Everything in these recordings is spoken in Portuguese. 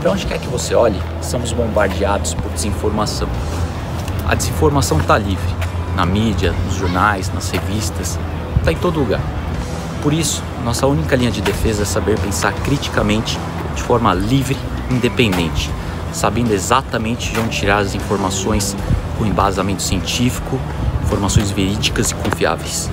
Para onde quer que você olhe, somos bombardeados por desinformação. A desinformação está livre, na mídia, nos jornais, nas revistas, está em todo lugar. Por isso, nossa única linha de defesa é saber pensar criticamente, de forma livre, independente, sabendo exatamente de onde tirar as informações com embasamento científico, informações verídicas e confiáveis.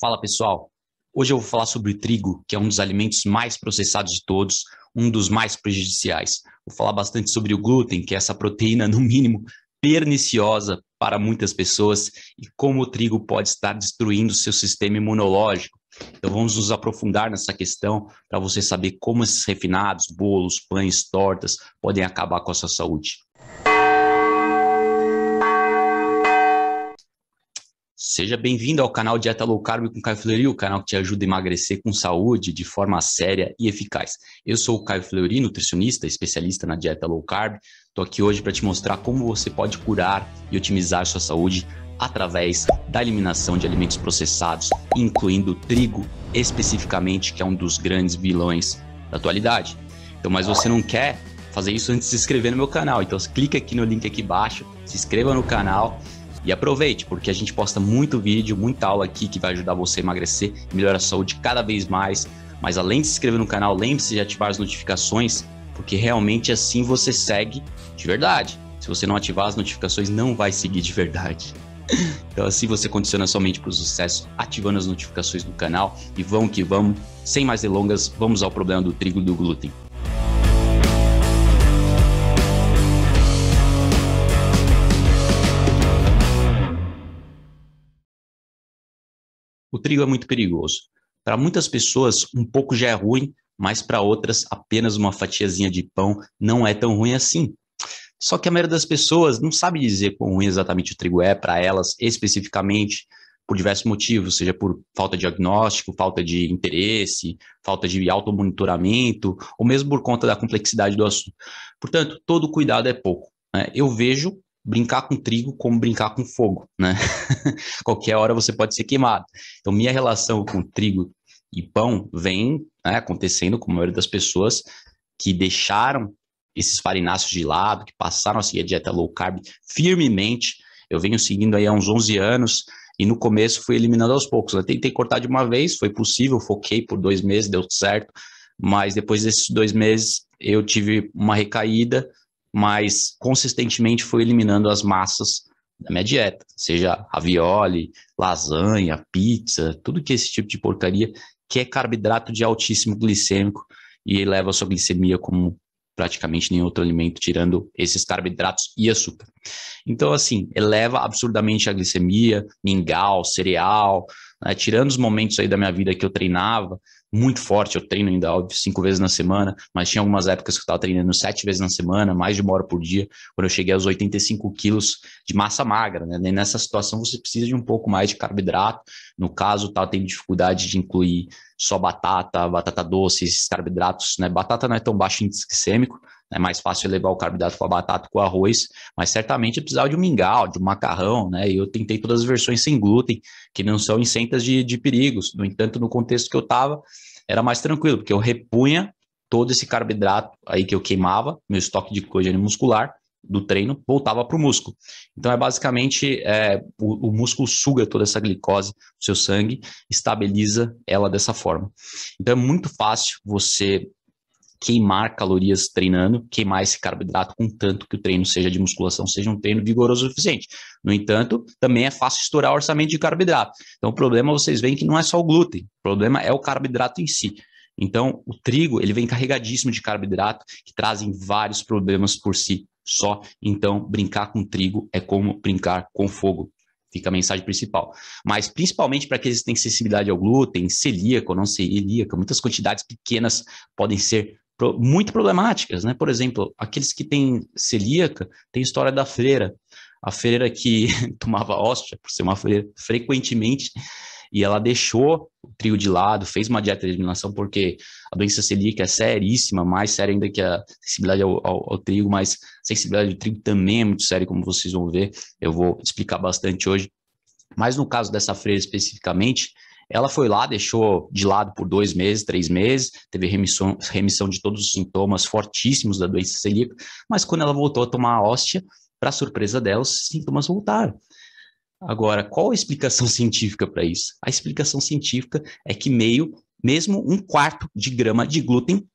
Fala pessoal, hoje eu vou falar sobre o trigo, que é um dos alimentos mais processados de todos, um dos mais prejudiciais. Vou falar bastante sobre o glúten, que é essa proteína, no mínimo, perniciosa para muitas pessoas e como o trigo pode estar destruindo seu sistema imunológico. Então vamos nos aprofundar nessa questão para você saber como esses refinados, bolos, pães, tortas podem acabar com a sua saúde. Seja bem-vindo ao canal Dieta Low Carb com Caio Fleury, o canal que te ajuda a emagrecer com saúde de forma séria e eficaz. Eu sou o Caio Fleury, nutricionista, especialista na dieta low carb. Estou aqui hoje para te mostrar como você pode curar e otimizar sua saúde através da eliminação de alimentos processados, incluindo trigo, especificamente, que é um dos grandes vilões da atualidade. Então, mas você não quer fazer isso antes de se inscrever no meu canal. Então, clica aqui no link aqui embaixo, se inscreva no canal e aproveite, porque a gente posta muito vídeo, muita aula aqui que vai ajudar você a emagrecer e melhorar a saúde cada vez mais. Mas além de se inscrever no canal, lembre-se de ativar as notificações, porque realmente assim você segue de verdade. Se você não ativar as notificações, não vai seguir de verdade. Então assim você condiciona somente para o sucesso, ativando as notificações do canal e vamos que vamos. Sem mais delongas, vamos ao problema do trigo e do glúten. O trigo é muito perigoso. Para muitas pessoas, um pouco já é ruim, mas para outras, apenas uma fatiazinha de pão não é tão ruim assim. Só que a maioria das pessoas não sabe dizer quão ruim exatamente o trigo é para elas especificamente, por diversos motivos, seja por falta de diagnóstico, falta de interesse, falta de automonitoramento, ou mesmo por conta da complexidade do assunto. Portanto, todo cuidado é pouco. Né? Eu vejo brincar com trigo como brincar com fogo, né? Qualquer hora você pode ser queimado. Então, minha relação com trigo e pão vem né, acontecendo com a maioria das pessoas que deixaram esses farináceos de lado, que passaram a seguir a dieta low carb firmemente. Eu venho seguindo aí há uns 11 anos e no começo fui eliminando aos poucos. Eu tentei cortar de uma vez, foi possível, foquei por dois meses, deu certo, mas depois desses dois meses eu tive uma recaída, mas consistentemente foi eliminando as massas da minha dieta, seja ravioli, lasanha, pizza, tudo que é esse tipo de porcaria que é carboidrato de altíssimo glicêmico e eleva a sua glicemia como praticamente nenhum outro alimento, tirando esses carboidratos e açúcar. Então, assim, eleva absurdamente a glicemia, mingau, cereal, né? tirando os momentos aí da minha vida que eu treinava, muito forte. Eu treino ainda, óbvio, cinco vezes na semana, mas tinha algumas épocas que eu estava treinando sete vezes na semana, mais de uma hora por dia, quando eu cheguei aos 85 quilos de massa magra, né? E nessa situação você precisa de um pouco mais de carboidrato. No caso, tá tendo dificuldade de incluir só batata, batata doce, esses carboidratos, né? Batata não é tão baixo em índice glicêmico, é mais fácil levar o carboidrato com a batata, com o arroz, mas certamente precisava de um mingau, de um macarrão, né? E eu tentei todas as versões sem glúten, que não são isentas de, de perigos. No entanto, no contexto que eu estava, era mais tranquilo, porque eu repunha todo esse carboidrato aí que eu queimava, meu estoque de cogênio muscular, do treino voltava para o músculo. Então é basicamente é, o, o, músculo suga toda essa glicose do seu sangue, estabiliza ela dessa forma. Então é muito fácil você queimar calorias treinando, queimar esse carboidrato, contanto que o treino seja de musculação, seja um treino vigoroso o suficiente. No entanto, também é fácil estourar o orçamento de carboidrato. Então, o problema vocês veem que não é só o glúten, o problema é o carboidrato em si. Então, o trigo ele vem carregadíssimo de carboidrato, que trazem vários problemas por si só. Então, brincar com trigo é como brincar com fogo. Fica a mensagem principal. Mas principalmente para aqueles que têm sensibilidade ao glúten, celíaco não celíaco muitas quantidades pequenas podem ser muito problemáticas, né? Por exemplo, aqueles que têm celíaca, tem história da freira. A freira que tomava hóstia, por ser uma freira, frequentemente, e ela deixou o trigo de lado, fez uma dieta de eliminação, porque a doença celíaca é seríssima, mais séria ainda que a sensibilidade ao, ao, ao trigo, mas a sensibilidade ao trigo também é muito séria, como vocês vão ver, eu vou explicar bastante hoje. Mas no caso dessa freira especificamente, ela foi lá, deixou de lado por dois meses, três meses, teve remissão, remissão de todos os sintomas fortíssimos da doença celíaca, mas quando ela voltou a tomar a hóstia, para surpresa dela, os sintomas voltaram. Agora, qual a explicação científica para isso? A explicação científica é que meio, mesmo um quarto de grama de glúten,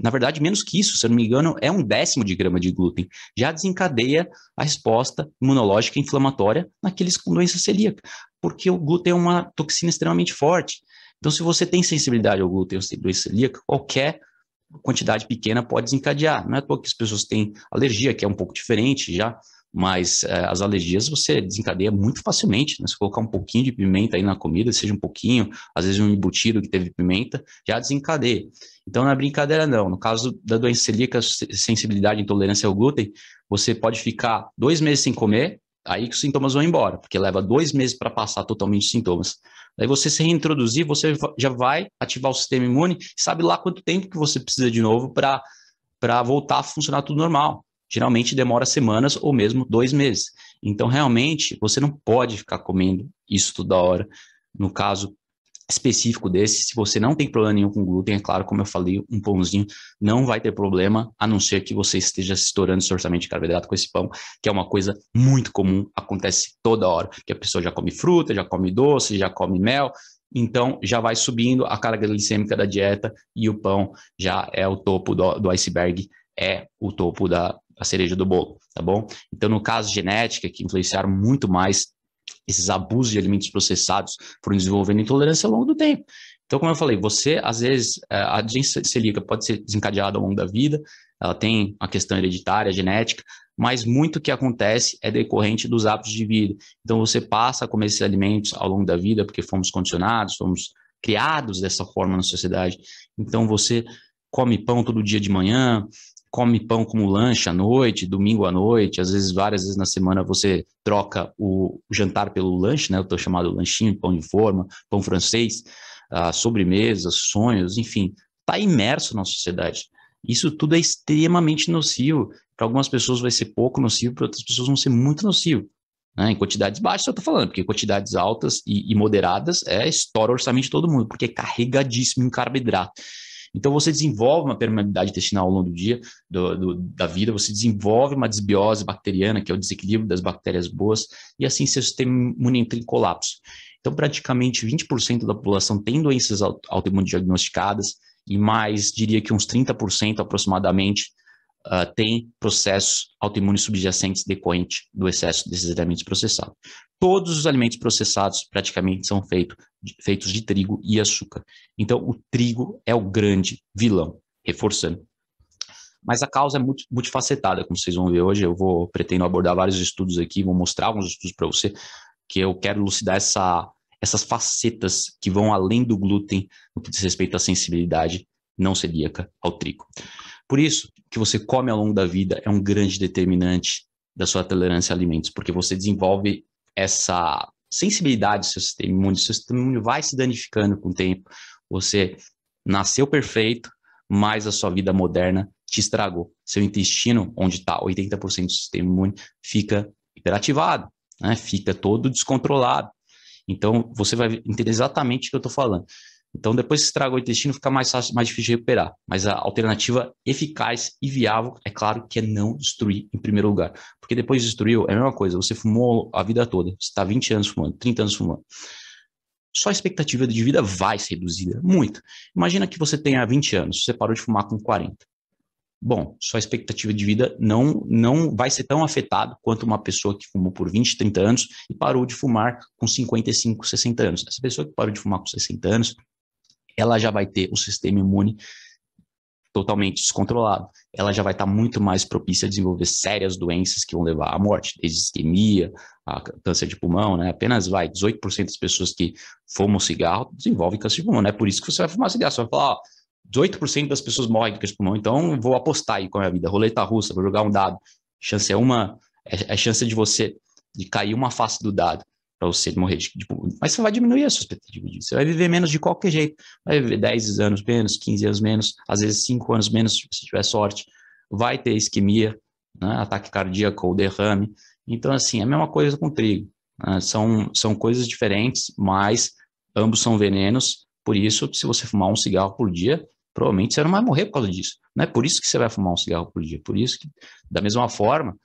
na verdade, menos que isso, se eu não me engano, é um décimo de grama de glúten, já desencadeia a resposta imunológica inflamatória naqueles com doença celíaca porque o glúten é uma toxina extremamente forte. Então, se você tem sensibilidade ao glúten ou doença celíaca, qualquer quantidade pequena pode desencadear. Não é à toa que as pessoas têm alergia, que é um pouco diferente já, mas é, as alergias você desencadeia muito facilmente. Né? Se colocar um pouquinho de pimenta aí na comida, seja um pouquinho, às vezes um embutido que teve pimenta, já desencadeia. Então não é brincadeira não. No caso da doença celíaca, sensibilidade e intolerância ao glúten, você pode ficar dois meses sem comer, aí que os sintomas vão embora, porque leva dois meses para passar totalmente os sintomas. Daí você se reintroduzir, você já vai ativar o sistema imune, sabe lá quanto tempo que você precisa de novo para voltar a funcionar tudo normal. Geralmente demora semanas ou mesmo dois meses. Então, realmente, você não pode ficar comendo isso toda hora. No caso, específico desse. Se você não tem problema nenhum com glúten, é claro, como eu falei, um pãozinho não vai ter problema, a não ser que você esteja estourando seu orçamento de carboidrato com esse pão, que é uma coisa muito comum, acontece toda hora, que a pessoa já come fruta, já come doce, já come mel, então já vai subindo a carga glicêmica da dieta e o pão já é o topo do, do iceberg, é o topo da, a cereja do bolo, tá bom? Então, no caso genética, que influenciaram muito mais esses abusos de alimentos processados foram desenvolvendo intolerância ao longo do tempo. Então, como eu falei, você, às vezes, é, a agência celíaca pode ser desencadeada ao longo da vida, ela tem a questão hereditária, genética, mas muito que acontece é decorrente dos hábitos de vida. Então, você passa a comer esses alimentos ao longo da vida, porque fomos condicionados, fomos criados dessa forma na sociedade. Então, você come pão todo dia de manhã, come pão como lanche à noite, domingo à noite, às vezes várias vezes na semana você troca o jantar pelo lanche, né? O teu chamado lanchinho, pão de forma, pão francês, uh, sobremesas, sonhos, enfim, está imerso na sociedade. Isso tudo é extremamente nocivo. Para algumas pessoas vai ser pouco nocivo, para outras pessoas vão ser muito nocivo. Né? Em quantidades baixas eu estou falando, porque quantidades altas e, e moderadas é estoura o orçamento de todo mundo, porque é carregadíssimo em carboidrato. Então você desenvolve uma permeabilidade intestinal ao longo do dia, do, do, da vida, você desenvolve uma desbiose bacteriana, que é o desequilíbrio das bactérias boas, e assim seu sistema imune entra em colapso. Então, praticamente 20% da população tem doenças autoimunes diagnosticadas, e mais, diria que uns 30% aproximadamente, Uh, tem processos autoimunes subjacentes decorrentes do excesso desses alimentos processados. Todos os alimentos processados praticamente são feito, de, feitos de trigo e açúcar. Então, o trigo é o grande vilão, reforçando. Mas a causa é multifacetada, como vocês vão ver hoje. Eu vou pretendo abordar vários estudos aqui, vou mostrar alguns estudos para você, que eu quero elucidar essa, essas facetas que vão além do glúten no que diz respeito à sensibilidade não celíaca ao trigo. Por isso, que você come ao longo da vida é um grande determinante da sua tolerância a alimentos, porque você desenvolve essa sensibilidade do seu sistema imune, seu sistema imune vai se danificando com o tempo. Você nasceu perfeito, mas a sua vida moderna te estragou. Seu intestino, onde está 80% do sistema imune, fica hiperativado, né? fica todo descontrolado. Então, você vai entender exatamente o que eu estou falando. Então, depois que estragou o intestino, fica mais, fácil, mais difícil de recuperar. Mas a alternativa eficaz e viável, é claro, que é não destruir em primeiro lugar. Porque depois destruiu, é a mesma coisa. Você fumou a vida toda. Você está 20 anos fumando, 30 anos fumando. Sua expectativa de vida vai ser reduzida muito. Imagina que você tenha 20 anos, você parou de fumar com 40. Bom, sua expectativa de vida não, não vai ser tão afetada quanto uma pessoa que fumou por 20, 30 anos e parou de fumar com 55, 60 anos. Essa pessoa que parou de fumar com 60 anos ela já vai ter o sistema imune totalmente descontrolado. Ela já vai estar tá muito mais propícia a desenvolver sérias doenças que vão levar à morte, desde isquemia, a câncer de pulmão, né? Apenas vai 18% das pessoas que fumam cigarro desenvolvem câncer de pulmão, né? Por isso que você vai fumar cigarro, você vai falar, ó, 18% das pessoas morrem de câncer de pulmão, então vou apostar aí com é a minha vida, roleta russa, vou jogar um dado. Chance é uma, é, é chance de você de cair uma face do dado para você morrer de, tipo, Mas você vai diminuir a sua expectativa de vida, Você vai viver menos de qualquer jeito. Vai viver 10 anos menos, 15 anos menos, às vezes 5 anos menos, se tiver sorte. Vai ter isquemia, né? ataque cardíaco ou derrame. Então, assim, é a mesma coisa com trigo. Né? São, são coisas diferentes, mas ambos são venenos. Por isso, se você fumar um cigarro por dia, provavelmente você não vai morrer por causa disso. Não é por isso que você vai fumar um cigarro por dia. Por isso que, da mesma forma,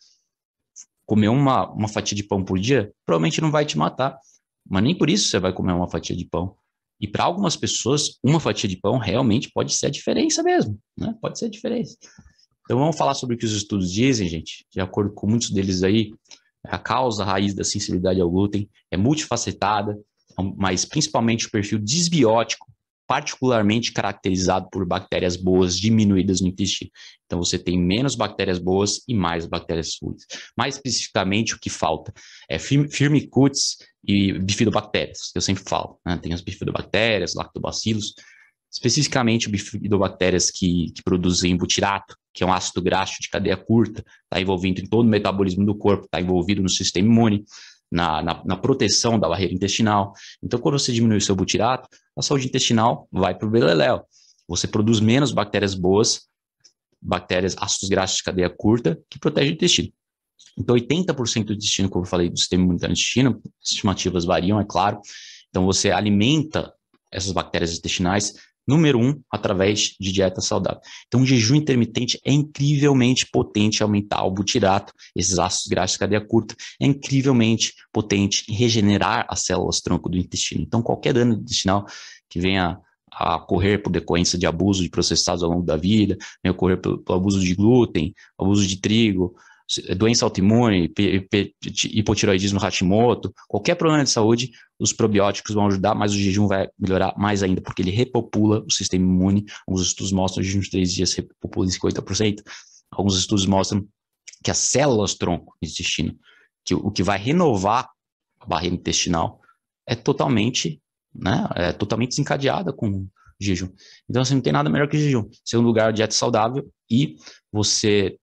comer uma, uma fatia de pão por dia provavelmente não vai te matar, mas nem por isso você vai comer uma fatia de pão. E para algumas pessoas, uma fatia de pão realmente pode ser a diferença mesmo, né? Pode ser a diferença. Então vamos falar sobre o que os estudos dizem, gente. De acordo com muitos deles aí, a causa a raiz da sensibilidade ao glúten é multifacetada, mas principalmente o perfil desbiótico particularmente caracterizado por bactérias boas diminuídas no intestino. Então você tem menos bactérias boas e mais bactérias ruins. Mais especificamente, o que falta é firmicutes e bifidobactérias, que eu sempre falo. Né? Tem as bifidobactérias, lactobacilos, especificamente bifidobactérias que, que produzem butirato, que é um ácido graxo de cadeia curta, está envolvido em todo o metabolismo do corpo, está envolvido no sistema imune na, na, na proteção da barreira intestinal. Então, quando você diminui o seu butirato, a saúde intestinal vai para o beleléu. Você produz menos bactérias boas, bactérias ácidos graxos de cadeia curta, que protege o intestino. Então, 80% do intestino, como eu falei, do sistema imunitário do intestino, estimativas variam, é claro. Então, você alimenta essas bactérias intestinais Número um, através de dieta saudável. Então, o jejum intermitente é incrivelmente potente em aumentar o butirato, esses ácidos graxos de cadeia curta, é incrivelmente potente em regenerar as células tronco do intestino. Então, qualquer dano intestinal que venha a ocorrer por decorrência de abuso de processados ao longo da vida, venha ocorrer por pelo abuso de glúten, abuso de trigo, é, doença autoimune, hipotiroidismo Hashimoto, qualquer problema de saúde, os probióticos vão ajudar, mas o jejum vai melhorar mais ainda, porque ele repopula o sistema imune. Alguns estudos mostram que o jejum de três dias repopula em 50%. Alguns estudos mostram que as células-tronco intestino, que o que vai renovar a barreira intestinal, é totalmente, né, é totalmente desencadeada com jejum. Então, assim, não tem nada melhor que jejum. Ser um lugar de dieta saudável e você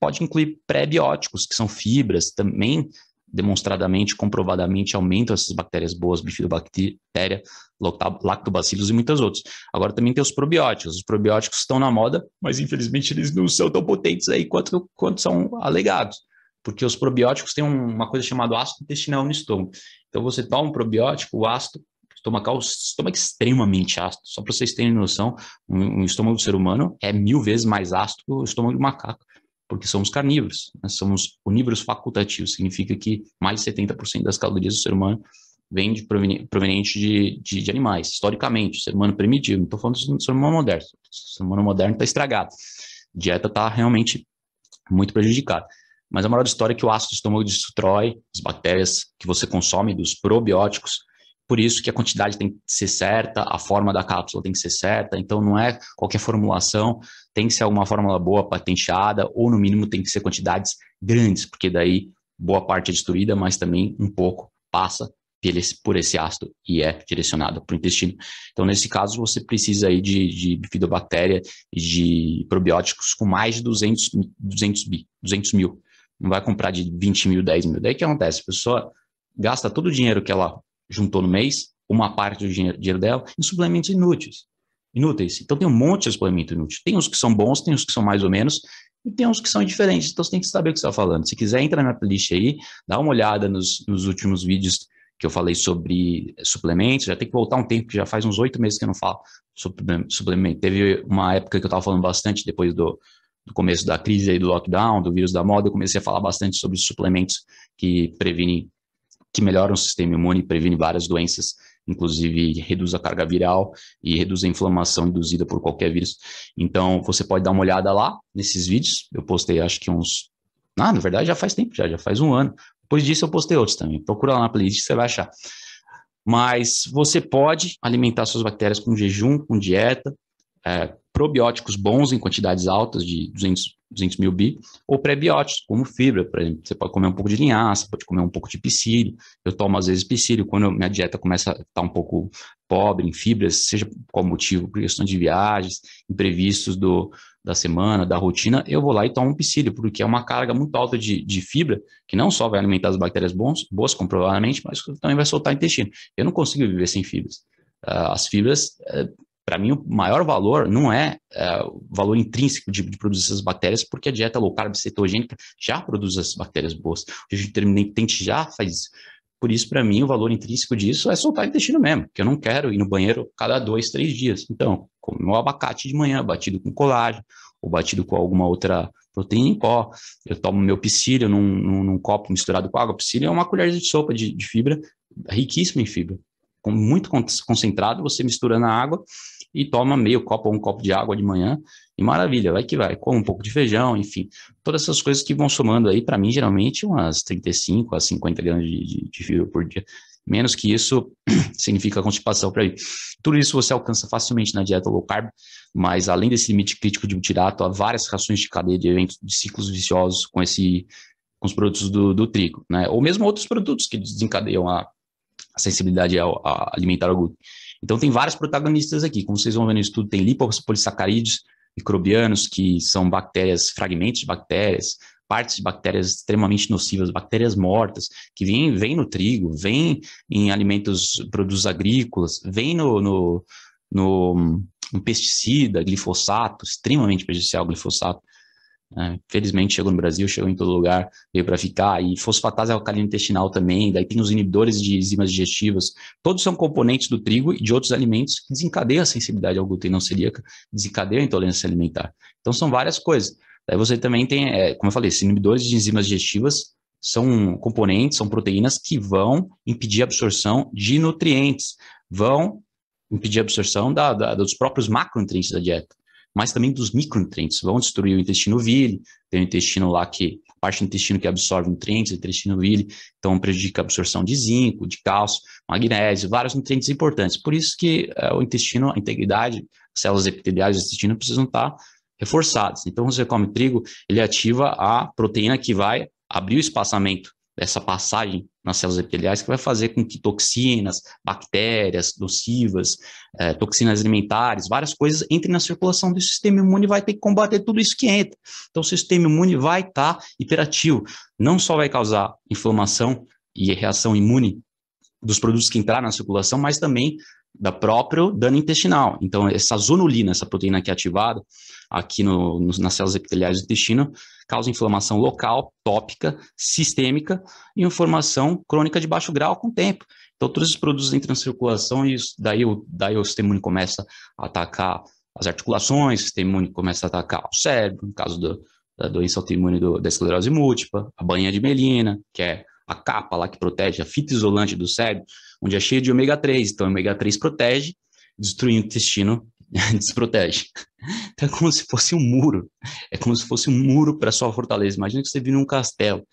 Pode incluir pré-bióticos, que são fibras, também demonstradamente, comprovadamente, aumentam essas bactérias boas, bifidobactéria, lactobacilos e muitas outras. Agora também tem os probióticos. Os probióticos estão na moda, mas infelizmente eles não são tão potentes aí quanto, quanto são alegados. Porque os probióticos têm uma coisa chamada ácido intestinal no estômago. Então você toma um probiótico, o ácido estomacal, o estômago é extremamente ácido. Só para vocês terem noção, um, um estômago do ser humano é mil vezes mais ácido que o estômago do macaco porque somos carnívoros, nós né? somos onívoros facultativos, significa que mais de 70% das calorias do ser humano vem de proveniente de, de, de, animais, historicamente, ser humano primitivo, não estou falando do ser humano moderno, o ser humano moderno está estragado, a dieta está realmente muito prejudicada. Mas a moral da história é que o ácido do estômago destrói as bactérias que você consome, dos probióticos, por isso que a quantidade tem que ser certa, a forma da cápsula tem que ser certa, então não é qualquer formulação, tem que ser alguma fórmula boa patenteada, ou no mínimo tem que ser quantidades grandes, porque daí boa parte é destruída, mas também um pouco passa por esse ácido e é direcionado para o intestino. Então, nesse caso, você precisa aí de, de bifidobactéria e de probióticos com mais de 200, 200, 200 mil. Não vai comprar de 20 mil, 10 mil. Daí o que acontece? A pessoa gasta todo o dinheiro que ela juntou no mês, uma parte do dinheiro, dinheiro dela, em suplementos inúteis inúteis. Então tem um monte de suplementos inútil. Tem uns que são bons, tem uns que são mais ou menos, e tem uns que são diferentes. Então você tem que saber o que você está falando. Se quiser, entra na playlist aí, dá uma olhada nos, nos últimos vídeos que eu falei sobre eh, suplementos. Já tem que voltar um tempo, que já faz uns oito meses que eu não falo sobre suplemento. Teve uma época que eu estava falando bastante depois do, do começo da crise aí do lockdown, do vírus da moda, eu comecei a falar bastante sobre suplementos que previnem, que melhoram o sistema imune e previnem várias doenças inclusive reduz a carga viral e reduz a inflamação induzida por qualquer vírus. Então, você pode dar uma olhada lá nesses vídeos. Eu postei, acho que uns. Ah, na verdade, já faz tempo, já, já faz um ano. Depois disso, eu postei outros também. Procura lá na playlist, você vai achar. Mas você pode alimentar suas bactérias com jejum, com dieta, é, probióticos bons em quantidades altas de 200, 200 mil bi, ou prebióticos, como fibra, por exemplo. Você pode comer um pouco de linhaça, pode comer um pouco de psílio. Eu tomo, às vezes, psílio quando minha dieta começa a estar tá um pouco pobre em fibras, seja qual motivo, por questão de viagens, imprevistos do, da semana, da rotina, eu vou lá e tomo um psílio, porque é uma carga muito alta de, de fibra, que não só vai alimentar as bactérias bons, boas, comprovadamente, mas também vai soltar o intestino. Eu não consigo viver sem fibras. Ah, as fibras eh, para mim, o maior valor não é, é, o valor intrínseco de, de, produzir essas bactérias, porque a dieta low carb cetogênica já produz essas bactérias boas. O intermitente já faz isso. Por isso, para mim, o valor intrínseco disso é soltar o intestino mesmo, que eu não quero ir no banheiro cada dois, três dias. Então, como o abacate de manhã, batido com colágeno, ou batido com alguma outra proteína em pó. Eu tomo meu psílio num, num, num copo misturado com água. Psílio é uma colher de sopa de, de fibra, riquíssima em fibra. Com muito concentrado, você mistura na água e toma meio copo ou um copo de água de manhã e maravilha, vai que vai. Come um pouco de feijão, enfim. Todas essas coisas que vão somando aí, para mim, geralmente, umas 35 a 50 gramas de, de, de fibra por dia. Menos que isso significa constipação para mim. Tudo isso você alcança facilmente na dieta low carb, mas além desse limite crítico de butirato, há várias rações de cadeia de eventos, de ciclos viciosos com esse com os produtos do, do trigo, né? Ou mesmo outros produtos que desencadeiam a, a sensibilidade ao, a alimentar o glúten. Então, tem vários protagonistas aqui. Como vocês vão ver no estudo, tem lipopolissacarídeos microbianos, que são bactérias, fragmentos de bactérias, partes de bactérias extremamente nocivas, bactérias mortas, que vêm vem no trigo, vêm em alimentos, produtos agrícolas, vêm no, no, no um pesticida, glifosato, extremamente prejudicial o glifosato, né? felizmente chegou no Brasil, chegou em todo lugar, veio para ficar. E fosfatase é alcalina intestinal também, daí tem os inibidores de enzimas digestivas. Todos são componentes do trigo e de outros alimentos que desencadeiam a sensibilidade ao glúten não celíaca, desencadeiam a intolerância alimentar. Então são várias coisas. Daí você também tem, é, como eu falei, esses inibidores de enzimas digestivas são componentes, são proteínas que vão impedir a absorção de nutrientes, vão impedir a absorção da, da, dos próprios macronutrientes da dieta mas também dos micronutrientes. Vão destruir o intestino vil, tem o intestino lá que, a parte do intestino que absorve nutrientes, o intestino vil, então prejudica a absorção de zinco, de cálcio, magnésio, vários nutrientes importantes. Por isso que é, o intestino, a integridade, as células epiteliais do intestino precisam estar tá reforçadas. Então, você come trigo, ele ativa a proteína que vai abrir o espaçamento dessa passagem nas células epiteliais, que vai fazer com que toxinas, bactérias, nocivas, é, toxinas alimentares, várias coisas entrem na circulação do sistema imune e vai ter que combater tudo isso que entra. Então, o sistema imune vai estar tá hiperativo. Não só vai causar inflamação e reação imune dos produtos que entraram na circulação, mas também da próprio dano intestinal. Então, essa zonulina, essa proteína que é ativada aqui no, no, nas células epiteliais do intestino, causa inflamação local, tópica, sistêmica e inflamação crônica de baixo grau com o tempo. Então, todos os produtos entram em circulação e isso, daí, o, daí o sistema imune começa a atacar as articulações, o sistema imune começa a atacar o cérebro, no caso do, da doença autoimune do, da esclerose múltipla, a banha de melina, que é a capa lá que protege, a fita isolante do cérebro, onde é cheia de ômega 3. Então, ômega 3 protege, destruindo o intestino, desprotege. Então, é como se fosse um muro. É como se fosse um muro para sua fortaleza. Imagina que você vive num castelo.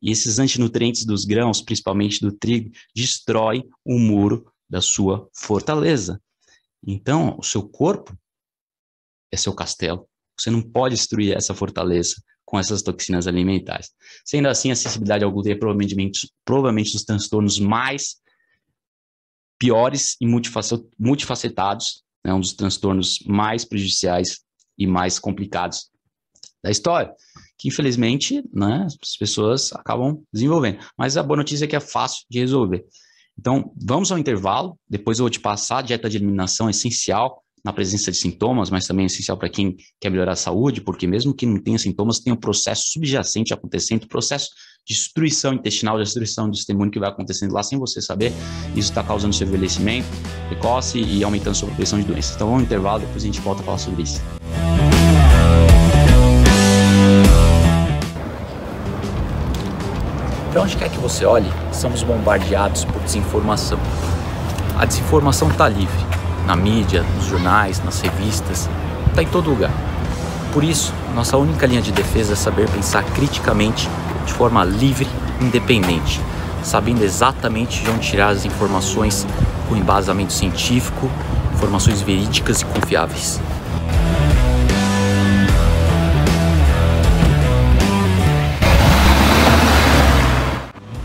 E esses antinutrientes dos grãos, principalmente do trigo, destrói o muro da sua fortaleza. Então, o seu corpo é seu castelo. Você não pode destruir essa fortaleza com essas toxinas alimentares. Sendo assim, a sensibilidade ao glúten é provavelmente, provavelmente dos transtornos mais piores e multifacetados, né, um dos transtornos mais prejudiciais e mais complicados da história, que infelizmente né, as pessoas acabam desenvolvendo. Mas a boa notícia é que é fácil de resolver. Então, vamos ao intervalo, depois eu vou te passar a dieta de eliminação essencial, na presença de sintomas, mas também é essencial para quem quer melhorar a saúde, porque mesmo que não tenha sintomas, tem um processo subjacente acontecendo, um processo de destruição intestinal, de destruição do sistema imune que vai acontecendo lá sem você saber. Isso está causando seu envelhecimento precoce e aumentando sua propensão de doenças. Então vamos ao intervalo, depois a gente volta a falar sobre isso. Para onde quer que você olhe, somos bombardeados por desinformação. A desinformação está livre na mídia, nos jornais, nas revistas, está em todo lugar. Por isso, nossa única linha de defesa é saber pensar criticamente, de forma livre, independente, sabendo exatamente de onde tirar as informações com embasamento científico, informações verídicas e confiáveis.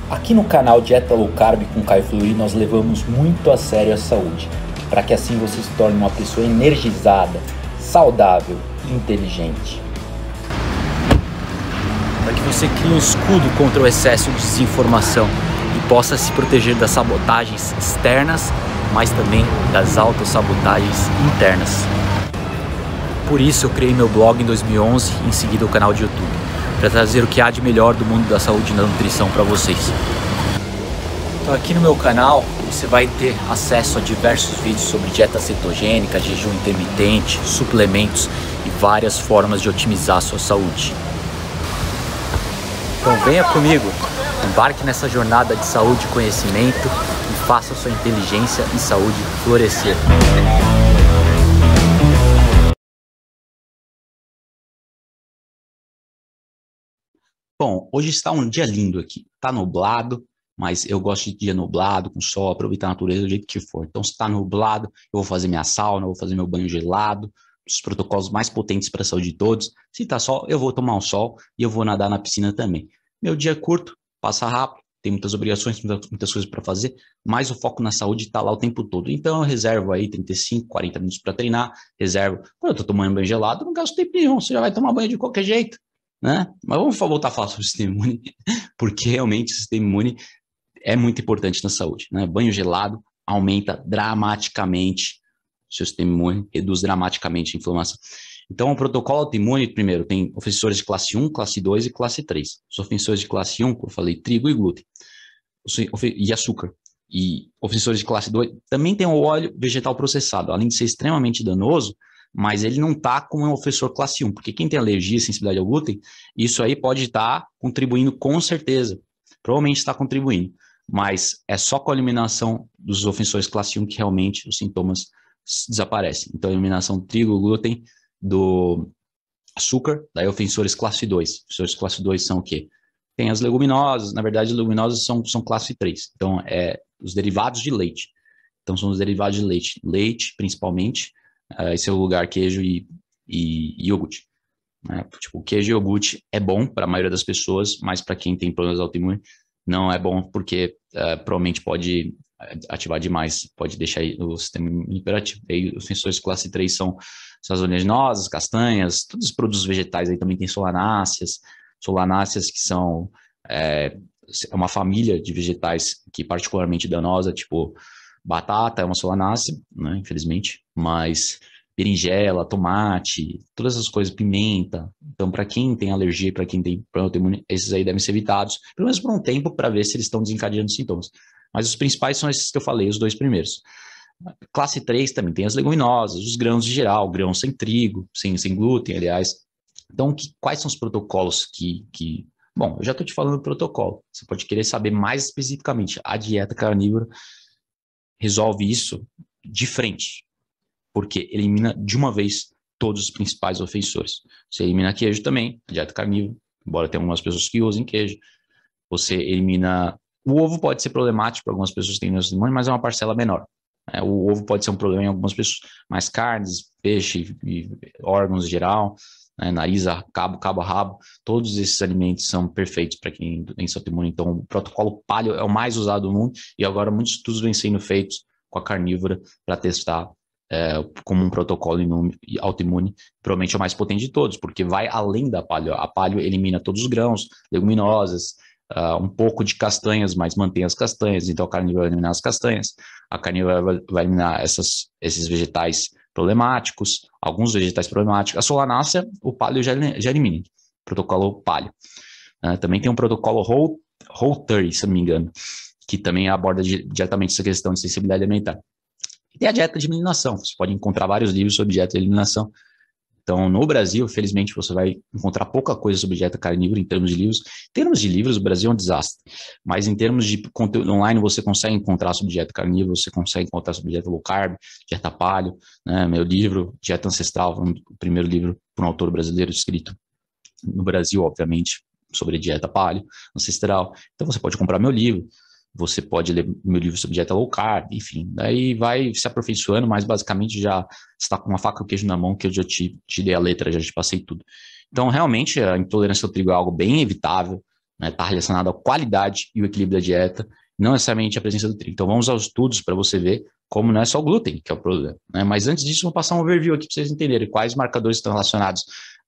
Aqui no canal Dieta Low Carb com Caio Fluir, nós levamos muito a sério a saúde para que assim você se torne uma pessoa energizada, saudável e inteligente. Para que você crie um escudo contra o excesso de desinformação e possa se proteger das sabotagens externas, mas também das autossabotagens internas. Por isso eu criei meu blog em 2011 e em seguida o canal de YouTube, para trazer o que há de melhor do mundo da saúde e da nutrição para vocês. Então aqui no meu canal você vai ter acesso a diversos vídeos sobre dieta cetogênica, jejum intermitente, suplementos e várias formas de otimizar a sua saúde. Então venha comigo, embarque nessa jornada de saúde e conhecimento e faça sua inteligência e saúde florescer. Bom, hoje está um dia lindo aqui. Está nublado, mas eu gosto de dia nublado, com sol, aproveitar a natureza do jeito que for. Então, se está nublado, eu vou fazer minha sauna, vou fazer meu banho gelado, os protocolos mais potentes para a saúde de todos. Se está sol, eu vou tomar um sol e eu vou nadar na piscina também. Meu dia é curto, passa rápido, tem muitas obrigações, muitas coisas para fazer, mas o foco na saúde está lá o tempo todo. Então, eu reservo aí 35, 40 minutos para treinar, reservo. Quando eu estou tomando banho gelado, não gasto tempo nenhum, você já vai tomar banho de qualquer jeito. Né? Mas vamos voltar a falar sobre o sistema imune, porque realmente o sistema imune é muito importante na saúde. Né? Banho gelado aumenta dramaticamente o seu sistema imune, reduz dramaticamente a inflamação. Então, o protocolo autoimune, primeiro, tem ofensores de classe 1, classe 2 e classe 3. Os ofensores de classe 1, como eu falei, trigo e glúten e açúcar. E ofensores de classe 2 também tem o óleo vegetal processado, além de ser extremamente danoso, mas ele não está como um ofensor classe 1, porque quem tem alergia, sensibilidade ao glúten, isso aí pode estar tá contribuindo com certeza. Provavelmente está contribuindo mas é só com a eliminação dos ofensores classe 1 que realmente os sintomas desaparecem. Então, eliminação do trigo, glúten, do açúcar, daí ofensores classe 2. Ofensores classe 2 são o quê? Tem as leguminosas, na verdade, as leguminosas são, são classe 3. Então, é os derivados de leite. Então, são os derivados de leite. Leite, principalmente, uh, esse é o lugar queijo e, e iogurte. Né? Tipo, queijo e iogurte é bom para a maioria das pessoas, mas para quem tem problemas autoimunes, não é bom porque uh, provavelmente pode eh, ativar demais, pode deixar o sistema imperativo. E os sensores classe 3 são, são as oleaginosas, castanhas, todos os produtos vegetais aí também tem solanáceas, solanáceas que são eh, é, uma família de vegetais que é particularmente danosa, tipo batata é uma solanácea, né, infelizmente, mas berinjela, tomate, todas essas coisas, pimenta. Então, para quem tem alergia, para quem tem problema autoimune, esses aí devem ser evitados, pelo menos por um tempo, para ver se eles estão desencadeando sintomas. Mas os principais são esses que eu falei, os dois primeiros. Classe 3 também tem as leguminosas, os grãos em geral, grãos sem trigo, sem, sem glúten, aliás. Então, que, quais são os protocolos que, que Bom, eu já estou te falando do protocolo. Você pode querer saber mais especificamente. A dieta carnívora resolve isso de frente porque elimina de uma vez todos os principais ofensores. Você elimina queijo também, dieta carnívora, embora tenha algumas pessoas que usem queijo. Você elimina. O ovo pode ser problemático para algumas pessoas que têm doença de demônio, mas é uma parcela menor. Né? O ovo pode ser um problema em algumas pessoas, mas carnes, peixe, órgãos em geral, né, nariz, cabo, cabo, rabo, todos esses alimentos são perfeitos para quem tem autoimune. Então, o protocolo palio é o mais usado no mundo e agora muitos estudos vêm sendo feitos com a carnívora para testar é, como um protocolo autoimune, provavelmente é o mais potente de todos, porque vai além da palha A palha elimina todos os grãos, leguminosas, uh, um pouco de castanhas, mas mantém as castanhas, então a carne vai eliminar as castanhas, a carne vai, vai eliminar essas, esses vegetais problemáticos, alguns vegetais problemáticos. A solanácea, o palho já, já elimina, protocolo palho. Uh, ah, também tem um protocolo Whole, whole 30, se não me engano, que também aborda diretamente essa questão de sensibilidade alimentar. E tem a dieta de eliminação. Você pode encontrar vários livros sobre dieta de eliminação. Então, no Brasil, felizmente, você vai encontrar pouca coisa sobre dieta carnívora em termos de livros. Em termos de livros, o Brasil é um desastre. Mas em termos de conteúdo online, você consegue encontrar sobre dieta carnívora, você consegue encontrar sobre dieta low carb, dieta palho né? meu livro, Dieta Ancestral, foi o primeiro livro por um autor brasileiro escrito no Brasil, obviamente, sobre dieta palho ancestral. Então, você pode comprar meu livro, você pode ler meu livro sobre dieta low carb, enfim. Daí vai se aperfeiçoando, mas basicamente já está com uma faca e o queijo na mão, que eu já te, te dei a letra, já te passei tudo. Então, realmente, a intolerância ao trigo é algo bem evitável, está né? Tá relacionado à qualidade e o equilíbrio da dieta, não necessariamente à presença do trigo. Então, vamos aos estudos para você ver como não é só o glúten que é o problema. Né? Mas antes disso, vou passar um overview aqui para vocês entenderem quais marcadores estão relacionados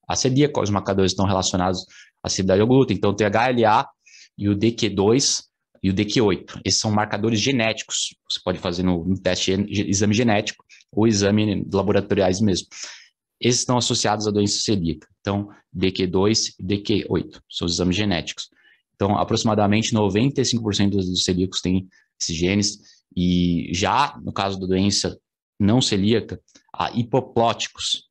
à celíaca, quais marcadores estão relacionados à acididade ao glúten. Então, tem HLA e o DQ2, e o DQ8. Esses são marcadores genéticos. Você pode fazer no, teste exame genético ou exame laboratoriais mesmo. Esses estão associados à doença celíaca. Então, DQ2 e DQ8 são os exames genéticos. Então, aproximadamente 95% dos celíacos têm esses genes. E já no caso da doença não celíaca, há hipoplóticos.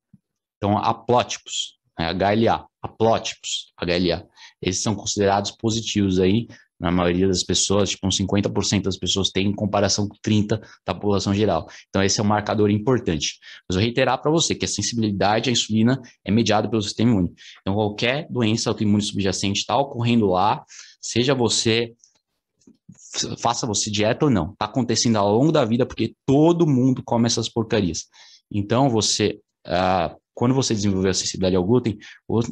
Então, aplóticos, né, HLA, aplóticos, HLA. Esses são considerados positivos aí na maioria das pessoas, tipo uns 50% das pessoas têm em comparação com 30% da população geral. Então esse é um marcador importante. Mas eu reiterar para você que a sensibilidade à insulina é mediada pelo sistema imune. Então qualquer doença autoimune subjacente está ocorrendo lá, seja você faça você dieta ou não, está acontecendo ao longo da vida porque todo mundo come essas porcarias. Então você uh, quando você desenvolver a sensibilidade ao glúten,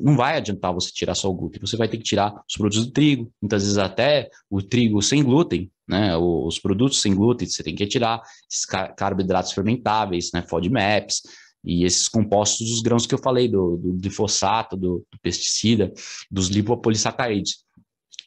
não vai adiantar você tirar só o glúten, você vai ter que tirar os produtos do trigo, muitas vezes até o trigo sem glúten, né? Os produtos sem glúten você tem que tirar, esses carboidratos fermentáveis, né? FODMAPs, e esses compostos dos grãos que eu falei, do, do glifosato, do, do pesticida, dos lipopolissacarídeos.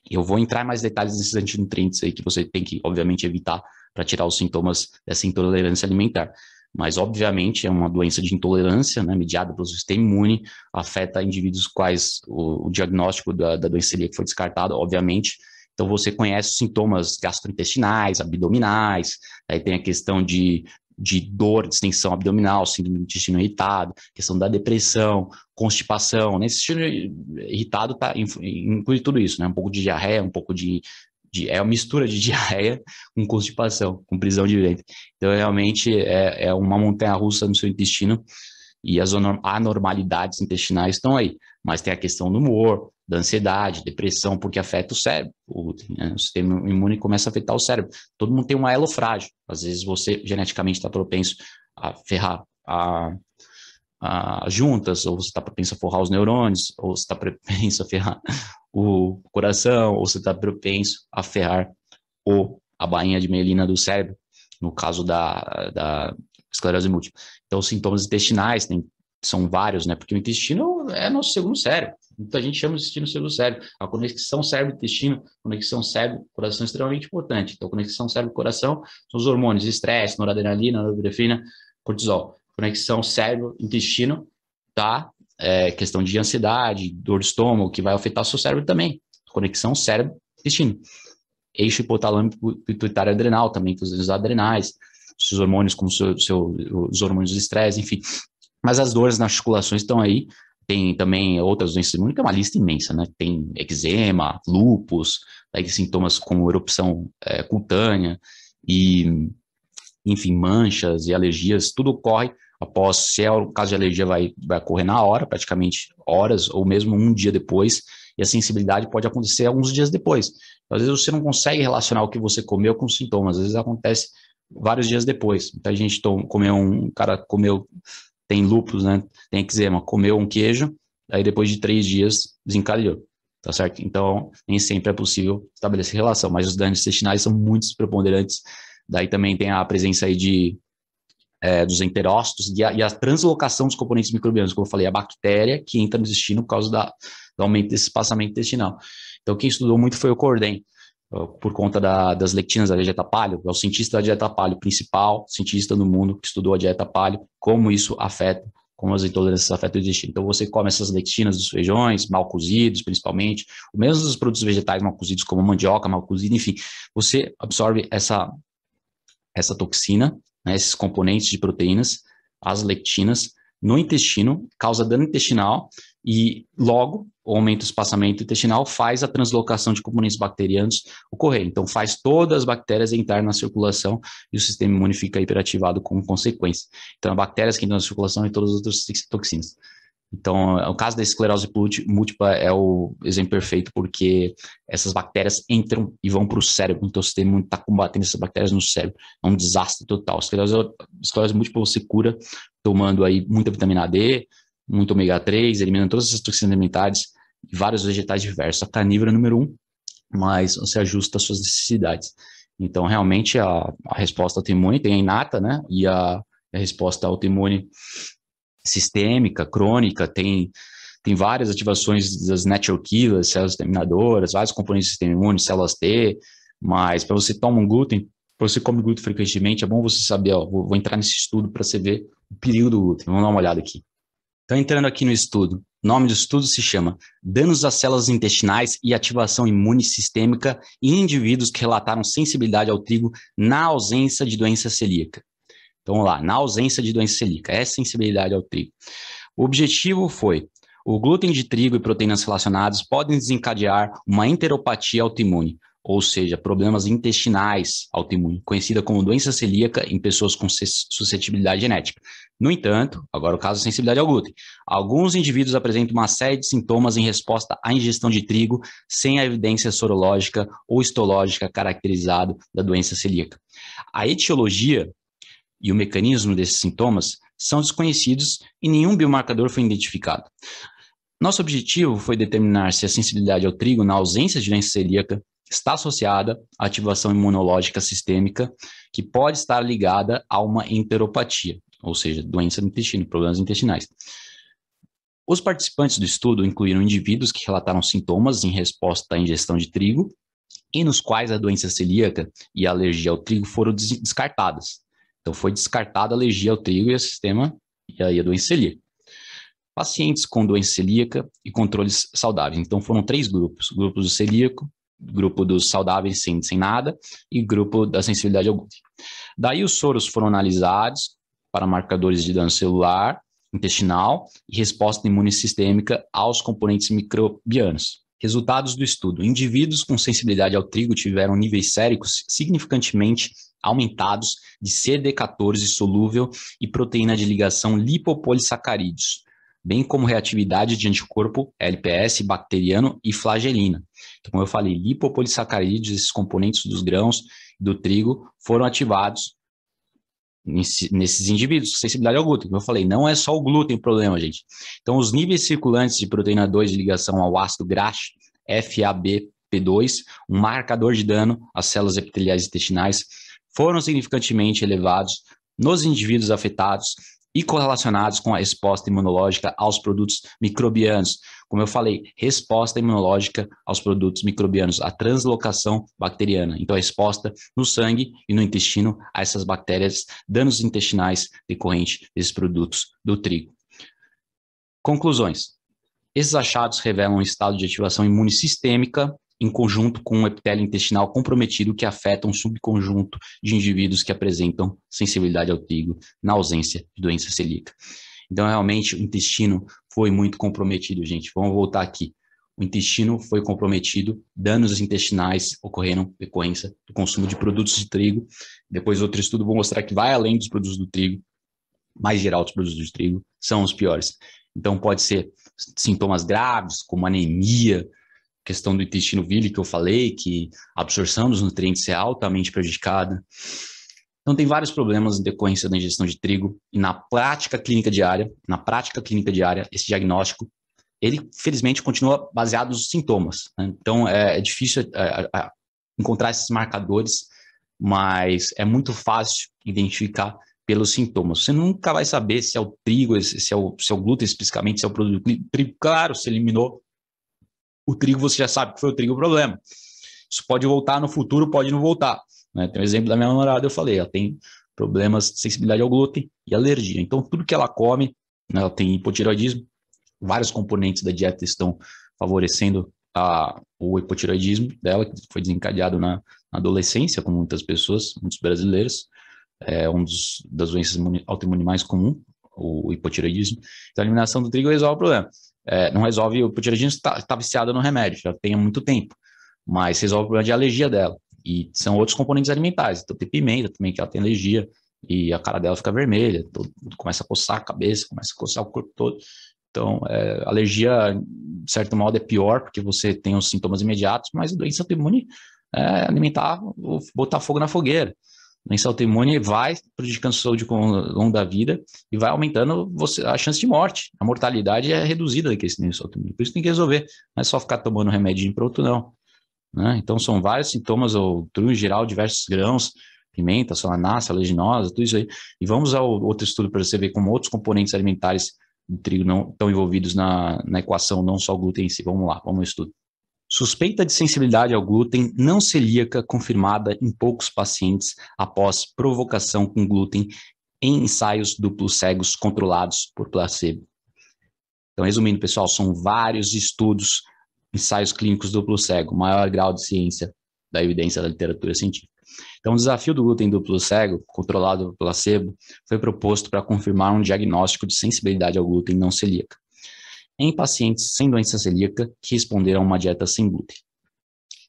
Eu vou entrar em mais detalhes nesses antinutrientes aí que você tem que, obviamente, evitar para tirar os sintomas dessa intolerância alimentar mas obviamente é uma doença de intolerância, né, mediada pelo sistema imune, afeta indivíduos quais o, o diagnóstico da, da doença que foi descartado, obviamente. Então você conhece os sintomas gastrointestinais, abdominais, aí tem a questão de, de dor, distensão abdominal, síndrome do intestino irritado, questão da depressão, constipação, né? Esse intestino irritado tá, inclui tudo isso, né? Um pouco de diarreia, um pouco de de, é uma mistura de diarreia com constipação, com prisão de ventre. Então, é realmente, é, é uma montanha russa no seu intestino e as anormalidades intestinais estão aí. Mas tem a questão do humor, da ansiedade, depressão, porque afeta o cérebro. O, né, o sistema imune começa a afetar o cérebro. Todo mundo tem um elo frágil. Às vezes você geneticamente está propenso a ferrar a juntas, ou você está propenso a forrar os neurônios, ou você está propenso a ferrar o coração, ou você está propenso a ferrar ou a bainha de mielina do cérebro, no caso da, da esclerose múltipla. Então, os sintomas intestinais tem, são vários, né? Porque o intestino é nosso segundo cérebro. Muita então, gente chama o intestino segundo cérebro. A conexão cérebro-intestino, conexão cérebro-coração é extremamente importante. Então, conexão cérebro-coração são os hormônios, estresse, noradrenalina, norepinefrina, cortisol. Conexão cérebro-intestino tá é, questão de ansiedade, dor de estômago, que vai afetar o seu cérebro também. Conexão cérebro-intestino. Eixo hipotalâmico pituitário adrenal também, que os, os adrenais, os hormônios como seu, seu, os hormônios do estresse, enfim. Mas as dores nas articulações estão aí. Tem também outras doenças imunes, que é uma lista imensa, né? Tem eczema, lupus, aí sintomas como erupção é, cutânea e, enfim, manchas e alergias, tudo ocorre após, se é o caso de alergia, vai, vai ocorrer na hora, praticamente horas, ou mesmo um dia depois, e a sensibilidade pode acontecer alguns dias depois. Então, às vezes você não consegue relacionar o que você comeu com os sintomas, às vezes acontece vários dias depois. Então a gente tom, comeu um, um cara comeu, tem lúpus, né, tem eczema, comeu um queijo, aí depois de três dias desencalhou. Tá certo? Então, nem sempre é possível estabelecer relação, mas os danos intestinais são muito preponderantes. Daí também tem a presença aí de é, dos enterócitos e a, e a, translocação dos componentes microbianos, como eu falei, a bactéria que entra no intestino por causa da, do aumento desse espaçamento intestinal. Então, quem estudou muito foi o Corden, por conta da, das lectinas da dieta paleo, é o cientista da dieta paleo principal, cientista no mundo que estudou a dieta paleo, como isso afeta, como as intolerâncias afetam o intestino. Então, você come essas lectinas dos feijões, mal cozidos, principalmente, ou mesmo dos produtos vegetais mal cozidos, como mandioca mal cozida, enfim, você absorve essa, essa toxina né, esses componentes de proteínas, as lectinas, no intestino, causa dano intestinal e, logo, o aumento do espaçamento intestinal faz a translocação de componentes bacterianos ocorrer. Então, faz todas as bactérias entrar na circulação e o sistema imune fica hiperativado como consequência. Então, bactérias que entram na circulação e todas as outras toxinas. Então, o caso da esclerose múltipla é o exemplo perfeito, porque essas bactérias entram e vão para o cérebro, então você tem muito está combatendo essas bactérias no cérebro. É um desastre total. Esclerose, esclerose múltipla você cura tomando aí muita vitamina D, muito ômega 3, eliminando todas essas toxinas alimentares e vários vegetais diversos. A carnívora é número um, mas você ajusta as suas necessidades. Então, realmente, a, a resposta timone tem a inata, né? E a, a resposta timone sistêmica, crônica, tem, tem várias ativações das natural killers, células terminadoras, vários componentes do sistema imune, células T, mas para você tomar um glúten, para você comer glúten frequentemente, é bom você saber, ó, vou, vou entrar nesse estudo para você ver o perigo do glúten. Vamos dar uma olhada aqui. Então, entrando aqui no estudo, o nome do estudo se chama Danos às células intestinais e ativação imune sistêmica em indivíduos que relataram sensibilidade ao trigo na ausência de doença celíaca. Então, vamos lá, na ausência de doença celíaca, é sensibilidade ao trigo. O objetivo foi o glúten de trigo e proteínas relacionadas podem desencadear uma enteropatia autoimune, ou seja, problemas intestinais autoimune, conhecida como doença celíaca em pessoas com suscetibilidade genética. No entanto, agora o caso da é sensibilidade ao glúten. Alguns indivíduos apresentam uma série de sintomas em resposta à ingestão de trigo sem a evidência sorológica ou histológica caracterizada da doença celíaca. A etiologia e o mecanismo desses sintomas são desconhecidos e nenhum biomarcador foi identificado. Nosso objetivo foi determinar se a sensibilidade ao trigo na ausência de doença celíaca está associada à ativação imunológica sistêmica, que pode estar ligada a uma enteropatia, ou seja, doença do intestino, problemas intestinais. Os participantes do estudo incluíram indivíduos que relataram sintomas em resposta à ingestão de trigo e nos quais a doença celíaca e a alergia ao trigo foram descartadas, então foi descartada a alergia ao trigo e ao sistema e aí a doença celíaca. Pacientes com doença celíaca e controles saudáveis. Então foram três grupos: grupo do celíaco, grupo dos saudáveis sem, sem nada e grupo da sensibilidade ao glúten. Daí os soros foram analisados para marcadores de dano celular, intestinal e resposta imune sistêmica aos componentes microbianos. Resultados do estudo: indivíduos com sensibilidade ao trigo tiveram níveis séricos significantemente aumentados de CD14 solúvel e proteína de ligação lipopolissacarídeos, bem como reatividade de anticorpo LPS, bacteriano e flagelina. Então, como eu falei, lipopolissacarídeos, esses componentes dos grãos e do trigo foram ativados nesses indivíduos sensibilidade ao glúten. Como eu falei, não é só o glúten o problema, gente. Então, os níveis circulantes de proteína 2 de ligação ao ácido graxo, FABP2, um marcador de dano às células epiteliais intestinais, foram significantemente elevados nos indivíduos afetados e correlacionados com a resposta imunológica aos produtos microbianos. Como eu falei, resposta imunológica aos produtos microbianos, a translocação bacteriana. Então, a resposta no sangue e no intestino a essas bactérias, danos intestinais decorrentes desses produtos do trigo. Conclusões. Esses achados revelam um estado de ativação imune sistêmica em conjunto com um epitélio intestinal comprometido que afeta um subconjunto de indivíduos que apresentam sensibilidade ao trigo na ausência de doença celíaca. Então, realmente, o intestino foi muito comprometido, gente. Vamos voltar aqui. O intestino foi comprometido, danos intestinais ocorreram frequência do consumo de produtos de trigo. Depois, outro estudo vou mostrar que vai além dos produtos do trigo, mais geral, os produtos de trigo são os piores. Então, pode ser sintomas graves, como anemia, questão do intestino vil que eu falei, que a absorção dos nutrientes é altamente prejudicada. Então tem vários problemas em decorrência da ingestão de trigo e na prática clínica diária, na prática clínica diária, esse diagnóstico ele felizmente continua baseado nos sintomas. Né? Então é, é difícil é, é, encontrar esses marcadores, mas é muito fácil identificar pelos sintomas. Você nunca vai saber se é o trigo, se é o, se é o glúten especificamente, se é o produto. Claro, se eliminou o trigo você já sabe que foi o trigo o problema. Isso pode voltar no futuro, pode não voltar. Né? Tem um exemplo da minha namorada, eu falei, ela tem problemas de sensibilidade ao glúten e alergia. Então, tudo que ela come, né, ela tem hipotiroidismo, vários componentes da dieta estão favorecendo a, o hipotiroidismo dela, que foi desencadeado na, na adolescência, com muitas pessoas, muitos brasileiros. É uma das doenças autoimunes mais comum, o hipotiroidismo. Então, a eliminação do trigo resolve o problema. É, não resolve, o putiradina está tá, tá viciada no remédio, já tem há muito tempo, mas resolve o problema de alergia dela. E são outros componentes alimentares, então tem pimenta também, que ela tem alergia, e a cara dela fica vermelha, todo, começa a coçar a cabeça, começa a coçar o corpo todo. Então, é, alergia, de certo modo, é pior, porque você tem os sintomas imediatos, mas a doença autoimune é alimentar, botar fogo na fogueira. Mensal imune vai prejudicando a saúde ao longo da vida e vai aumentando você, a chance de morte. A mortalidade é reduzida daquele sinistro autoimune. Por isso tem que resolver. Não é só ficar tomando remédio para outro, não. Né? Então são vários sintomas, ou tru em geral, diversos grãos, pimenta, solanácea, leginosa, tudo isso aí. E vamos ao outro estudo para você ver como outros componentes alimentares do trigo não estão envolvidos na, na equação, não só o glúten em si. Vamos lá, vamos ao estudo. Suspeita de sensibilidade ao glúten não celíaca confirmada em poucos pacientes após provocação com glúten em ensaios duplos cegos controlados por placebo. Então, resumindo, pessoal, são vários estudos, ensaios clínicos duplo cego, maior grau de ciência da evidência da literatura científica. Então, o desafio do glúten duplo cego, controlado por placebo, foi proposto para confirmar um diagnóstico de sensibilidade ao glúten não celíaca em pacientes sem doença celíaca que responderam a uma dieta sem glúten.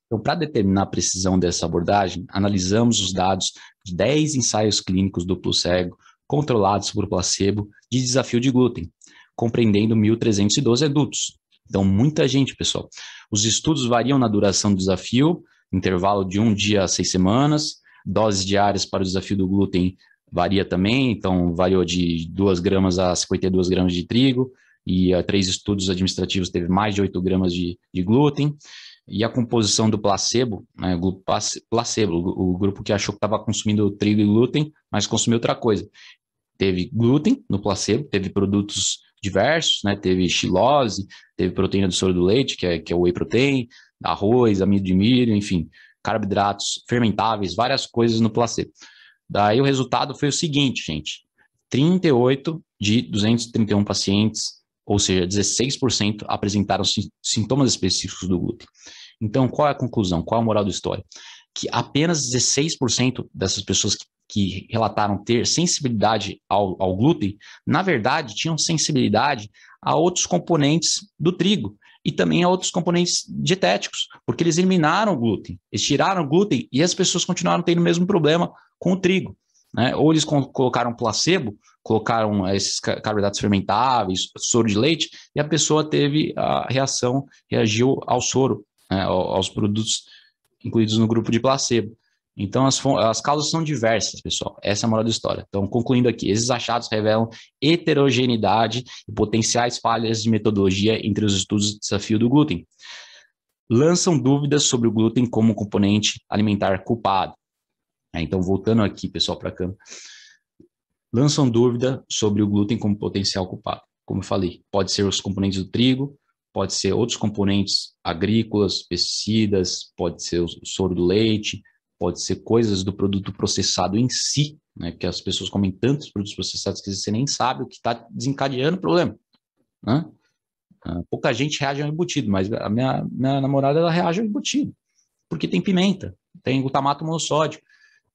Então, para determinar a precisão dessa abordagem, analisamos os dados de 10 ensaios clínicos duplo cego controlados por placebo de desafio de glúten, compreendendo 1.312 adultos. Então, muita gente, pessoal. Os estudos variam na duração do desafio, intervalo de um dia a seis semanas, doses diárias para o desafio do glúten varia também, então variou de 2 gramas a 52 gramas de trigo, e uh, três estudos administrativos teve mais de 8 gramas de, de glúten. E a composição do placebo, né, placebo, o grupo que achou que estava consumindo trigo e glúten, mas consumiu outra coisa. Teve glúten no placebo, teve produtos diversos, né, teve xilose, teve proteína do soro do leite, que é, que é whey protein, arroz, amido de milho, enfim, carboidratos fermentáveis, várias coisas no placebo. Daí o resultado foi o seguinte, gente: 38 de 231 pacientes ou seja, 16% apresentaram sintomas específicos do glúten. Então, qual é a conclusão? Qual é a moral da história? Que apenas 16% dessas pessoas que, que, relataram ter sensibilidade ao, ao glúten, na verdade, tinham sensibilidade a outros componentes do trigo e também a outros componentes dietéticos, porque eles eliminaram o glúten, eles tiraram o glúten e as pessoas continuaram tendo o mesmo problema com o trigo. Né? Ou eles colocaram placebo, colocaram eh, esses carboidratos fermentáveis, soro de leite, e a pessoa teve a reação, reagiu ao soro, né? aos produtos incluídos no grupo de placebo. Então, as, as, causas são diversas, pessoal. Essa é a moral da história. Então, concluindo aqui, esses achados revelam heterogeneidade e potenciais falhas de metodologia entre os estudos de desafio do glúten. Lançam dúvidas sobre o glúten como componente alimentar culpado. Né? Então, voltando aqui, pessoal, para a câmera, lançam dúvida sobre o glúten como potencial culpado. Como eu falei, pode ser os componentes do trigo, pode ser outros componentes agrícolas, pesticidas, pode ser o soro do leite, pode ser coisas do produto processado em si, né, que as pessoas comem tantos produtos processados que você nem sabe o que está desencadeando o problema. Né? Ah, pouca gente reage ao embutido, mas a minha, minha namorada ela reage ao embutido, porque tem pimenta, tem glutamato monossódico,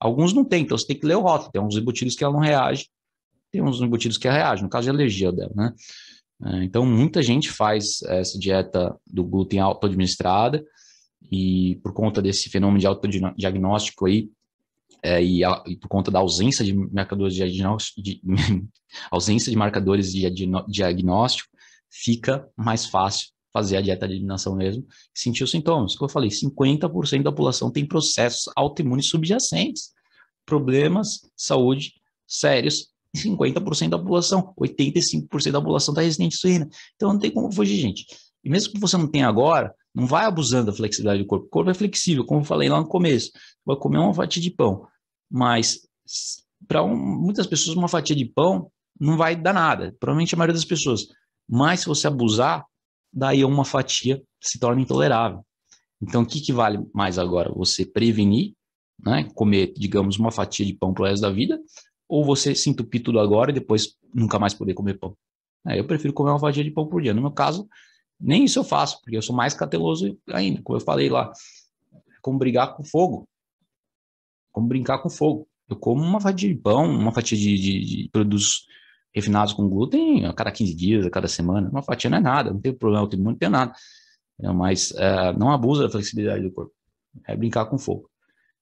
Alguns não tem, então você tem que ler o rótulo. Tem uns embutidos que ela não reage, tem uns embutidos que ela reage, no caso de alergia dela, né? É, então, muita gente faz essa dieta do glúten autoadministrada e por conta desse fenômeno de autodiagnóstico aí, é, e, a, e, por conta da ausência de marcadores de, de ausência de marcadores de diagnóstico, fica mais fácil fazer a dieta de eliminação mesmo, sentir os sintomas. Como eu falei, 50% da população tem processos autoimunes subjacentes, problemas de saúde sérios, 50% da população, 85% da população está resistente à insulina. Então não tem como fugir, gente. E mesmo que você não tenha agora, não vai abusando da flexibilidade do corpo. O corpo é flexível, como eu falei lá no começo. Vai comer uma fatia de pão, mas para um, muitas pessoas uma fatia de pão não vai dar nada, provavelmente a maioria das pessoas. Mas se você abusar, daí uma fatia se torna intolerável. Então, o que, que vale mais agora? Você prevenir, né, comer, digamos, uma fatia de pão para o resto da vida, ou você se entupir tudo agora e depois nunca mais poder comer pão? É, eu prefiro comer uma fatia de pão por dia. No meu caso, nem isso eu faço, porque eu sou mais cateloso ainda, como eu falei lá. É como brigar com fogo. como brincar com fogo. Eu como uma fatia de pão, uma fatia de, de, de produtos refinados com glúten a cada 15 dias, a cada semana. Uma fatia não é nada, não tem problema, todo mundo tem nada. É, mas uh, não abusa da flexibilidade do corpo. É brincar com fogo.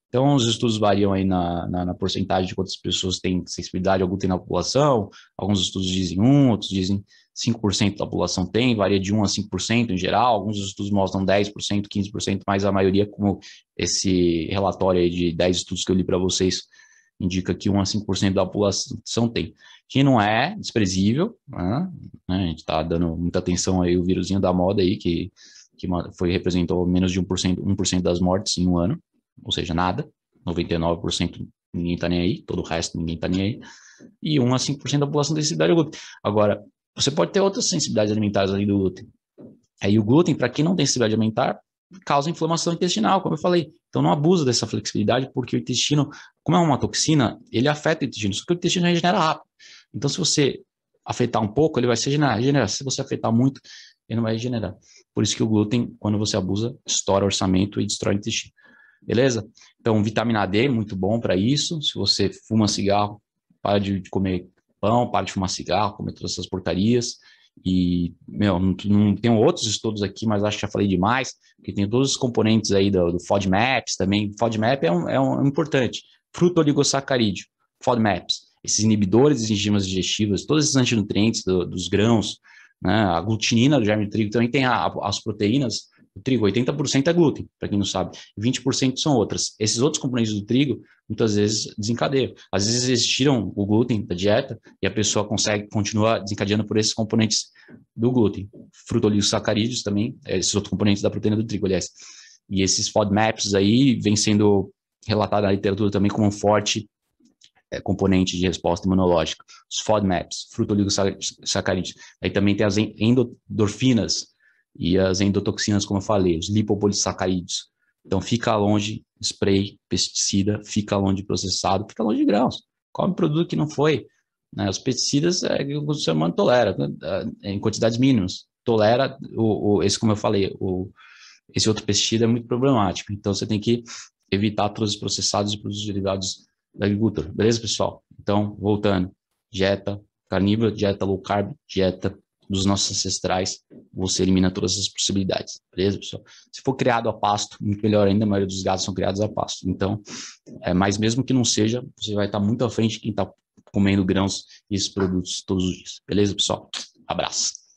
Então, os estudos variam aí na, na, na porcentagem de quantas pessoas têm sensibilidade ao glúten na população. Alguns estudos dizem 1, outros dizem 5% da população tem, varia de 1 a 5% em geral. Alguns estudos mostram 10%, 15%, mas a maioria, como esse relatório aí de 10 estudos que eu li para vocês, indica que 1 a 5% da população tem, que não é desprezível, né? né a gente está dando muita atenção aí o vírusinho da moda aí, que, que foi, representou menos de 1%, 1 das mortes em um ano, ou seja, nada, 99% ninguém está nem aí, todo o resto ninguém está nem aí, e 1 a 5% da população tem necessidade ao glúten. Agora, você pode ter outras sensibilidades alimentares além do glúten. Aí o glúten, para quem não tem sensibilidade alimentar, causa inflamação intestinal, como eu falei. Então não abusa dessa flexibilidade, porque o intestino como é uma toxina, ele afeta o intestino, só que o intestino regenera rápido. Então, se você afetar um pouco, ele vai se regenerar. Se você afetar muito, ele não vai regenerar. Por isso que o glúten, quando você abusa, estoura orçamento e destrói o intestino. Beleza? Então, vitamina D, muito bom para isso. Se você fuma cigarro, para de comer pão, para de fumar cigarro, comer todas essas portarias. E, meu, não, não tem outros estudos aqui, mas acho que já falei demais, porque tem todos os componentes aí do, do FODMAPs também. FODMAP é, um, é, um, é importante, fruto-oligosacarídeo, FODMAPs, esses inibidores de enzimas digestivas, todos esses antinutrientes do, dos grãos, né? a glutinina do germe de trigo também tem a, as proteínas do trigo, 80% é glúten, para quem não sabe, 20% são outras. Esses outros componentes do trigo muitas vezes desencadeiam. Às vezes eles tiram o glúten da dieta e a pessoa consegue continuar desencadeando por esses componentes do glúten. Frutoligosacarídeos também, é, esses outros componentes da proteína do trigo, aliás. E esses FODMAPs aí vêm sendo relatado na literatura também como um forte é, componente de resposta imunológica. Os FODMAPs, frutoligosacarídeos. Aí também tem as endorfinas e as endotoxinas, como eu falei, os lipopolissacarídeos. Então, fica longe spray, pesticida, fica longe processado, fica longe de grãos. Come produto que não foi. Né? Os pesticidas é que o ser humano tolera, né? em quantidades mínimas. Tolera, o, o, esse, como eu falei, o, esse outro pesticida é muito problemático. Então, você tem que evitar todos os processados e produtos derivados da agricultura. Beleza, pessoal? Então, voltando, dieta carnívora, dieta low carb, dieta dos nossos ancestrais, você elimina todas as possibilidades, beleza, pessoal? Se for criado a pasto, muito melhor ainda, a maioria dos gados são criados a pasto. Então, é, mas mesmo que não seja, você vai estar muito à frente de quem está comendo grãos e esses produtos todos os dias, beleza, pessoal? Abraço.